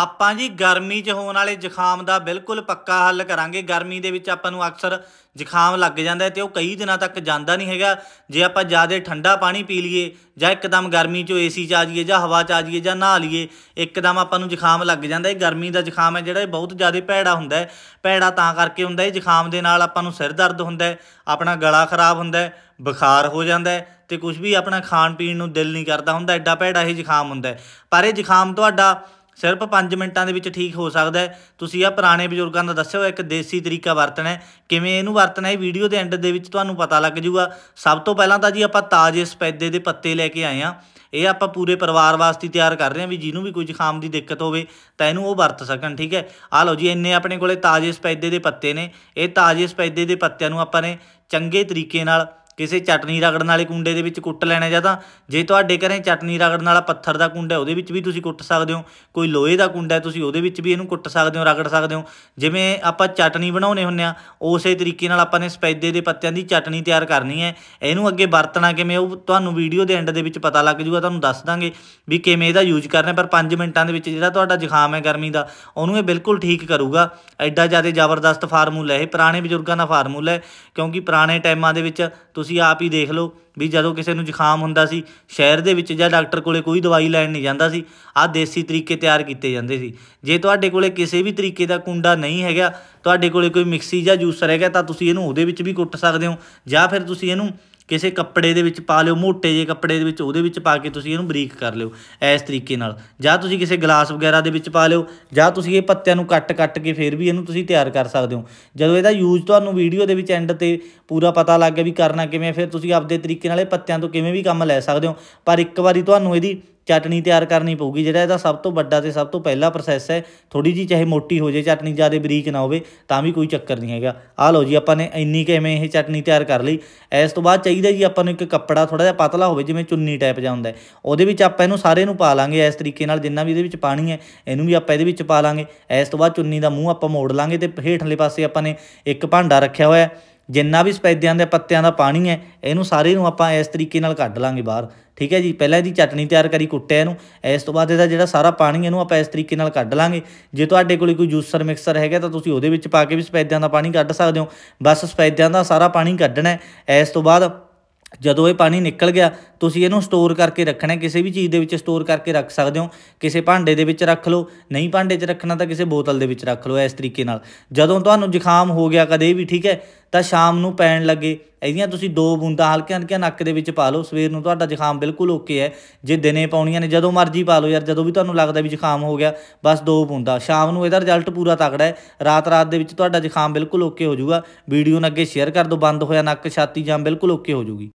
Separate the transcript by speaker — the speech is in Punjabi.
Speaker 1: ਆਪਾਂ ਜੀ ਗਰਮੀ 'ਚ ਹੋਣ ਵਾਲੇ ਜ਼ੁਕਾਮ ਦਾ ਬਿਲਕੁਲ ਪੱਕਾ ਹੱਲ ਕਰਾਂਗੇ ਗਰਮੀ ਦੇ ਵਿੱਚ ਆਪਾਂ ਨੂੰ ਅਕਸਰ ਜ਼ੁਕਾਮ ਲੱਗ ਜਾਂਦਾ ਤੇ ਉਹ ਕਈ ਦਿਨਾਂ ਤੱਕ ਜਾਂਦਾ ਨਹੀਂ ਹੈਗਾ ਜੇ ਆਪਾਂ ਜ਼ਿਆਦਾ ਠੰਡਾ ਪਾਣੀ ਪੀ ਲਈਏ ਜਾਂ ਇੱਕਦਮ ਗਰਮੀ 'ਚੋਂ ਏਸੀ 'ਚ ਆ ਜਾਈਏ ਜਾਂ ਹਵਾ 'ਚ ਆ ਜਾਈਏ ਜਾਂ ਨਹਾ ਲਈਏ ਇੱਕਦਮ ਆਪਾਂ ਨੂੰ ਜ਼ੁਕਾਮ ਲੱਗ ਜਾਂਦਾ ਇਹ ਗਰਮੀ ਦਾ ਜ਼ੁਕਾਮ ਹੈ ਜਿਹੜਾ ਇਹ ਬਹੁਤ ਜ਼ਿਆਦਾ ਭੈੜਾ ਹੁੰਦਾ ਹੈ ਭੈੜਾ ਤਾਂ ਕਰਕੇ ਹੁੰਦਾ ਇਹ ਜ਼ੁਕਾਮ ਦੇ ਨਾਲ ਆਪਾਂ ਨੂੰ ਸਿਰ ਦਰਦ ਹੁੰਦਾ ਹੈ ਆਪਣਾ ਗਲਾ ਖਰਾਬ ਹੁੰਦਾ ਹੈ ਬੁਖਾਰ ਹੋ ਜਾਂਦਾ ਹੈ ਤੇ ਕੁਝ ਵੀ ਆਪਣਾ ਖਾਣ ਪੀਣ ਨੂੰ ਦਿਲ ਨਹੀਂ ਕਰਦਾ ਹੁੰਦਾ ਐਡਾ ਭੈੜਾ ਇਹ ਜ਼ੁਕਾਮ ਹੁੰਦਾ ਪਰ ਇਹ ਜ਼ੁਕਾਮ ਤੁਹਾਡਾ ਸਿਰਫ 5 ਮਿੰਟਾਂ ਦੇ ਵਿੱਚ ਠੀਕ ਹੋ ਸਕਦਾ ਹੈ ਤੁਸੀਂ ਆ ਪੁਰਾਣੇ ਬਜ਼ੁਰਗਾਂ ਦਾ ਦੱਸਿਆ ਹੋਇਆ ਇੱਕ ਦੇਸੀ ਤਰੀਕਾ ਵਰਤਣਾ ਹੈ ਕਿਵੇਂ ਇਹਨੂੰ ਵਰਤਣਾ ਹੈ ਵੀਡੀਓ ਦੇ ਐਂਡ ਦੇ ਵਿੱਚ ਤੁਹਾਨੂੰ ਪਤਾ ਲੱਗ ਜਾਊਗਾ ਸਭ ਤੋਂ ਪਹਿਲਾਂ ਤਾਂ ਜੀ ਆਪਾਂ ਤਾਜ਼ੇ ਸਪੈਦੇ ਦੇ ਪੱਤੇ ਲੈ ਕੇ ਆਏ ਆ ਇਹ ਆਪਾਂ ਪੂਰੇ ਪਰਿਵਾਰ ਵਾਸਤੇ ਤਿਆਰ ਕਰ ਰਹੇ ਹਾਂ ਵੀ ਜਿਹਨੂੰ ਵੀ ਕੋਈ ਜ਼ੁਕਾਮ ਦੀ ਦਿੱਕਤ ਹੋਵੇ ਤਾਂ ਇਹਨੂੰ ਉਹ ਵਰਤ ਸਕਣ ਠੀਕ ਹੈ ਆ ਲਓ ਜੀ ਇੰਨੇ ਆਪਣੇ ਕੋਲੇ ਤਾਜ਼ੇ ਸਪੈਦੇ ਦੇ ਪੱਤੇ ਨੇ ਇਹ ਤਾਜ਼ੇ ਸਪੈਦੇ ਦੇ ਪੱਤਿਆਂ ਨੂੰ ਆਪਾਂ ਨੇ ਚੰਗੇ ਤਰੀਕੇ ਨਾਲ ਕਿਸੇ ਚਟਨੀ ਰਗੜਨ ਵਾਲੇ ਕੁੰਡੇ ਦੇ ਵਿੱਚ ਕੁੱਟ ਲੈਣਾ ਜਾਂ ਤਾਂ ਜੇ ਤੁਹਾਡੇ ਘਰੇ ਚਟਨੀ ਰਗੜਨ ਵਾਲਾ ਪੱਥਰ ਦਾ ਕੁੰਡਾ ਉਹਦੇ ਵਿੱਚ ਵੀ ਤੁਸੀਂ ਕੁੱਟ ਸਕਦੇ ਹੋ ਕੋਈ ਲੋਹੇ ਦਾ ਕੁੰਡਾ ਤੁਸੀਂ ਉਹਦੇ ਵਿੱਚ ਵੀ ਇਹਨੂੰ ਕੁੱਟ ਸਕਦੇ ਹੋ ਰਗੜ ਸਕਦੇ ਹੋ ਜਿਵੇਂ ਆਪਾਂ ਚਟਨੀ ਬਣਾਉਨੇ ਹੁੰਨੇ ਆ ਉਸੇ ਤਰੀਕੇ ਨਾਲ ਆਪਾਂ ਨੇ ਸਪੈਦੇ ਦੇ ਪੱਤਿਆਂ ਦੀ ਚਟਨੀ ਤਿਆਰ ਕਰਨੀ ਹੈ ਇਹਨੂੰ ਅੱਗੇ ਵਰਤਣਾ ਕਿਵੇਂ ਉਹ ਤੁਹਾਨੂੰ ਵੀਡੀਓ ਦੇ ਐਂਡ ਦੇ ਵਿੱਚ ਪਤਾ ਲੱਗ ਜੂਗਾ ਤੁਹਾਨੂੰ ਦੱਸ ਦਾਂਗੇ ਵੀ ਕਿਵੇਂ ਇਹਦਾ ਯੂਜ਼ ਕਰਨਾ ਪਰ 5 ਮਿੰਟਾਂ ਦੇ ਵਿੱਚ ਜਿਹੜਾ ਤੁਹਾਡਾ ਜ਼ੁਕਾਮ ਹੈ ਗਰਮੀ ਦਾ ਉਹਨੂੰ ਇਹ ਬਿਲਕੁਲ ਠੀਕ ਕਰੂਗਾ ਐਡਾ ਜ਼ਿਆਦਾ ਜ਼ਬਰਦਸਤ ਫਾਰਮੂਲਾ ਇਹ ਪੁਰਾਣੇ ਬਜ਼ੁਰਗਾਂ ਦਾ ਫਾਰਮੂਲਾ ਹੈ ਕਿਉਂਕਿ ਪੁਰਾਣੇ ਟਾਈਮਾਂ ਦੇ ਵਿੱਚ ਤੁਸੀਂ ਆਪ ਹੀ ਦੇਖ ਲਓ ਵੀ ਜਦੋਂ ਕਿਸੇ ਨੂੰ ਜ਼ੁਕਾਮ ਹੁੰਦਾ ਸੀ ਸ਼ਹਿਰ ਦੇ ਵਿੱਚ ਜਾਂ ਡਾਕਟਰ ਕੋਲੇ ਕੋਈ ਦਵਾਈ ਲੈਣ ਨਹੀਂ ਜਾਂਦਾ ਸੀ ਆ ਦੇਸੀ ਤਰੀਕੇ ਤਿਆਰ ਕੀਤੇ ਜਾਂਦੇ ਸੀ ਜੇ ਤੁਹਾਡੇ ਕੋਲੇ ਕਿਸੇ ਵੀ ਤਰੀਕੇ ਦਾ ਕੁੰਡਾ ਨਹੀਂ ਹੈਗਾ ਤੁਹਾਡੇ ਕੋਲੇ ਕੋਈ ਮਿਕਸੀ ਜਾਂ ਜੂਸਰ ਹੈਗਾ ਤਾਂ ਤੁਸੀਂ ਇਹਨੂੰ ਉਹਦੇ ਵਿੱਚ ਵੀ ਕੁੱਟ ਸਕਦੇ ਹੋ ਜਾਂ ਫਿਰ ਤੁਸੀਂ ਇਹਨੂੰ ਕਿਸੇ ਕੱਪੜੇ ਦੇ ਵਿੱਚ ਪਾ ਲਿਓ ਮੋਟੇ ਜੇ ਕੱਪੜੇ ਦੇ ਵਿੱਚ ਉਹਦੇ ਵਿੱਚ ਪਾ ਕੇ ਤੁਸੀਂ ਇਹਨੂੰ ਬਰੀਕ ਕਰ ਲਿਓ ਇਸ ਤਰੀਕੇ ਨਾਲ ਜਾਂ ਤੁਸੀਂ ਕਿਸੇ ਗਲਾਸ ਵਗੈਰਾ ਦੇ ਵਿੱਚ ਪਾ ਲਿਓ ਜਾਂ ਤੁਸੀਂ ਇਹ ਪੱਤਿਆਂ ਨੂੰ ਕੱਟ-ਕੱਟ ਕੇ ਫਿਰ ਵੀ ਇਹਨੂੰ ਤੁਸੀਂ ਤਿਆਰ ਕਰ ਸਕਦੇ ਹੋ ਜਦੋਂ ਇਹਦਾ ਯੂਜ਼ ਤੁਹਾਨੂੰ ਵੀਡੀਓ ਦੇ ਵਿੱਚ ਐਂਡ ਤੇ ਪੂਰਾ ਪਤਾ ਲੱਗ ਗਿਆ ਵੀ ਕਰਨਾ ਕਿਵੇਂ ਫਿਰ ਤੁਸੀਂ ਆਪਦੇ ਤਰੀਕੇ ਤਰੀਕੇ ਨਾਲ ਇਹ ਪੱਤਿਆਂ ਤੋਂ ਕਿਵੇਂ ਵੀ ਕੰਮ ਲੈ ਸਕਦੇ ਹੋ ਪਰ ਇੱਕ ਵਾਰੀ ਤੁਹਾਨੂੰ ਇਹਦੀ ਚਟਣੀ ਤਿਆਰ ਕਰਨੀ ਪਊਗੀ ਜਿਹੜਾ ਇਹਦਾ ਸਭ ਤੋਂ ਵੱਡਾ ਤੇ ਸਭ ਤੋਂ ਪਹਿਲਾ ਪ੍ਰੋਸੈਸ ਹੈ ਥੋੜੀ ਜੀ ਚਾਹੇ ਮੋਟੀ ਹੋ ਜੇ ਚਟਣੀ ਜ਼ਿਆਦਾ ਬਰੀਕ ਨਾ ਹੋਵੇ ਤਾਂ ਵੀ ਕੋਈ ਚੱਕਰ ਨਹੀਂ ਹੈਗਾ ਆਹ ਲਓ ਜੀ ਆਪਾਂ ਨੇ ਇੰਨੀ ਕਿਵੇਂ ਇਹ ਚਟਣੀ ਤਿਆਰ ਕਰ ਲਈ ਇਸ ਤੋਂ ਬਾਅਦ ਚਾਹੀਦਾ ਜੀ ਆਪਾਂ ਨੂੰ ਇੱਕ ਕੱਪੜਾ ਥੋੜਾ ਜਿਹਾ ਪਤਲਾ ਹੋਵੇ ਜਿਵੇਂ ਚੁੰਨੀ ਟਾਈਪ ਜਾਂ ਹੁੰਦਾ ਉਹਦੇ ਵਿੱਚ ਆਪਾਂ ਇਹਨੂੰ ਸਾਰੇ ਨੂੰ ਪਾ ਲਾਂਗੇ ਇਸ ਤਰੀਕੇ ਨਾਲ ਜਿੰਨਾ ਵੀ ਇਹਦੇ ਵਿੱਚ ਪਾਣੀ ਹੈ ਇਹਨੂੰ ਵੀ ਆਪਾਂ ਇਹਦੇ ਵਿੱਚ ਪਾ ਲਾਂਗੇ ਇਸ ਤੋਂ ਬਾਅਦ ਚੁੰਨੀ ਦਾ ਮੂੰਹ ਆਪਾਂ ਮੋੜ ਲਾਂਗੇ ਤੇ ਹੇਠਲੇ ਪਾਸੇ ਆਪਾਂ ਨੇ ਇੱਕ ਭਾਂਡਾ ਰੱਖਿਆ ਹੋਇਆ ਜਿੰਨਾ ਵੀ ਸਪੈਦਿਆਂ ਦੇ ਪੱਤਿਆਂ ਦਾ ਪਾਣੀ ਹੈ ਇਹਨੂੰ ਸਾਰੇ ਨੂੰ ਆਪਾਂ ਇਸ ਤਰੀਕੇ ਨਾਲ ਕੱਢ ਲਾਂਗੇ ਬਾਹਰ ਠੀਕ ਹੈ ਜੀ ਪਹਿਲਾਂ ਇਹਦੀ ਚਟਨੀ ਤਿਆਰ ਕਰੀ ਕੁੱਟਿਆ ਇਹਨੂੰ ਇਸ ਤੋਂ ਬਾਅਦ ਇਹਦਾ ਜਿਹੜਾ ਸਾਰਾ ਪਾਣੀ ਇਹਨੂੰ ਆਪਾਂ ਇਸ ਤਰੀਕੇ ਨਾਲ ਕੱਢ ਲਾਂਗੇ ਜੇ ਤੁਹਾਡੇ ਕੋਲ ਕੋਈ ਜੂਸਰ ਮਿਕਸਰ ਹੈਗਾ ਤਾਂ ਤੁਸੀਂ ਉਹਦੇ ਵਿੱਚ ਪਾ ਕੇ ਵੀ ਸਪੈਦਿਆਂ ਦਾ ਪਾਣੀ ਕੱਢ ਸਕਦੇ ਹੋ ਬਸ ਸਪੈਦਿਆਂ ਦਾ ਸਾਰਾ ਪਾਣੀ ਕੱਢਣਾ ਹੈ ਇਸ ਤੋਂ ਬਾਅਦ ਜਦੋਂ ਇਹ ਪਾਣੀ ਨਿਕਲ ਗਿਆ ਤੁਸੀਂ ਇਹਨੂੰ ਸਟੋਰ ਕਰਕੇ ਰੱਖਣਾ ਕਿਸੇ ਵੀ ਚੀਜ਼ ਦੇ ਵਿੱਚ ਸਟੋਰ ਕਰਕੇ ਰੱਖ ਸਕਦੇ ਹੋ ਕਿਸੇ ਭਾਂਡੇ ਦੇ ਵਿੱਚ ਰੱਖ ਲਓ ਨਹੀਂ ਭਾਂਡੇ 'ਚ ਰੱਖਣਾ ਤਾਂ ਕਿਸੇ ਬੋਤਲ ਦੇ ਵਿੱਚ ਰੱਖ ਲਓ ਇਸ ਤਰੀਕੇ ਨਾਲ ਜਦੋਂ ਤੁਹਾਨੂੰ ਜ਼ੁਕਾਮ ਹੋ ਗਿਆ ਕਦੇ ਵੀ ਠੀਕ ਹੈ ਤਾਂ ਸ਼ਾਮ ਨੂੰ ਪੈਣ ਲੱਗੇ ਇਹਦੀਆਂ ਤੁਸੀਂ ਦੋ ਬੂੰਦਾਂ ਹਲਕੀਆਂ ਹਲਕੇ ਨੱਕ ਦੇ ਵਿੱਚ ਪਾ ਲਓ ਸਵੇਰ ਨੂੰ ਤੁਹਾਡਾ ਜ਼ੁਕਾਮ ਬਿਲਕੁਲ ਓਕੇ ਹੈ ਜੇ ਦਿਨੇ ਪਾਉਣੀਆਂ ਨੇ ਜਦੋਂ ਮਰਜ਼ੀ ਪਾ ਲਓ ਯਾਰ ਜਦੋਂ ਵੀ ਤੁਹਾਨੂੰ ਲੱਗਦਾ ਵੀ ਜ਼ੁਕਾਮ ਹੋ ਗਿਆ ਬਸ ਦੋ ਬੂੰਦਾਂ ਸ਼ਾਮ ਨੂੰ ਇਹਦਾ ਰਿਜ਼ਲਟ ਪੂਰਾ ਤਕੜਾ ਹੈ ਰਾਤ ਰਾਤ ਦੇ ਵਿੱਚ ਤੁਹਾਡਾ ਜ਼ੁਕਾਮ ਬਿਲਕੁਲ ਓਕੇ ਹੋ ਜਾਊਗਾ ਵੀਡੀਓ ਨੂੰ ਅੱਗੇ ਸ਼ੇਅਰ ਕਰ ਦਿਓ ਬੰਦ ਹੋਇਆ ਨੱਕ ਛਾਤੀ ਜਾਂ ਬਿਲਕੁਲ ਓਕੇ ਹੋ ਜਾਊਗੀ